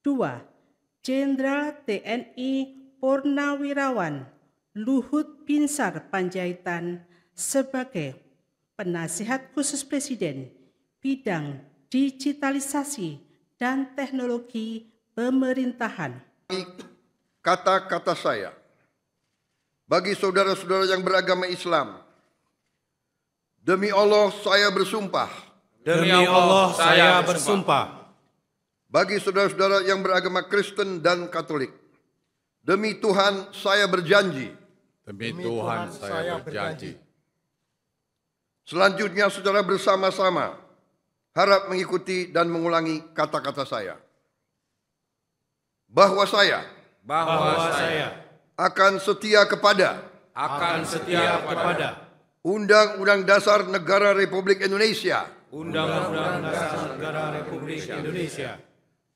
2. Jenderal TNI Purnawirawan Luhut Pinsar Panjaitan sebagai penasihat khusus Presiden bidang digitalisasi dan teknologi pemerintahan. Kata-kata saya bagi saudara-saudara yang beragama Islam, demi Allah saya bersumpah. Demi Allah saya bersumpah bagi saudara-saudara yang beragama Kristen dan Katolik. Demi Tuhan saya berjanji. Demi Tuhan saya berjanji. Selanjutnya saudara bersama-sama harap mengikuti dan mengulangi kata-kata saya. Bahwa saya bahwa saya akan setia kepada akan setia kepada Undang-Undang Dasar Negara Republik Indonesia Undang-Undang Dasar Negara Republik Indonesia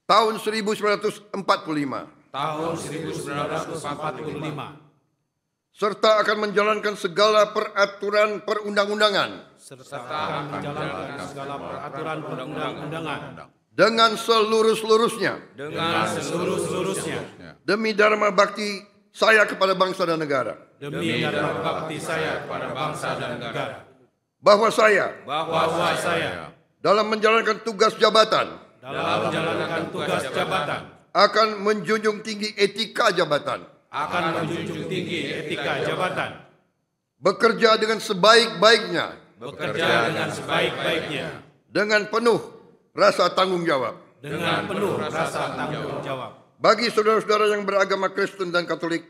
Tahun 1945. Tahun 1945. Serta akan menjalankan segala peraturan perundang-undangan. Serta akan menjalankan segala peraturan perundang-undangan. Dengan seluruh-seluruhnya. Dengan seluruh-seluruhnya. Demi Dharma Bakti saya kepada bangsa dan negara. Demi Dharma Bakti saya kepada bangsa dan negara. Bahwa saya. Bahwa saya. Dalam menjalankan tugas jabatan dalam menjalankan tugas jabatan akan menjunjung tinggi etika jabatan akan menjunjung tinggi etika jabatan bekerja dengan sebaik-baiknya bekerja dengan sebaik-baiknya dengan penuh rasa tanggung jawab dengan penuh rasa tanggung jawab bagi saudara-saudara yang beragama Kristen dan Katolik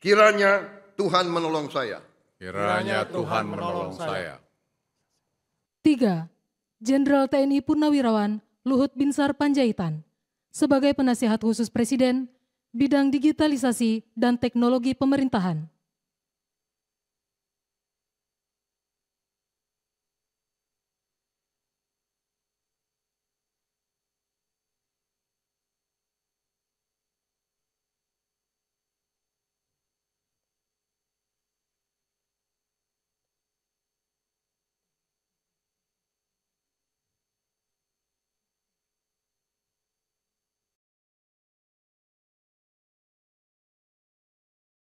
kiranya Tuhan menolong saya kiranya Tuhan menolong saya 3. Jenderal TNI Purnawirawan Luhut Binsar Panjaitan sebagai penasihat khusus Presiden bidang digitalisasi dan teknologi pemerintahan.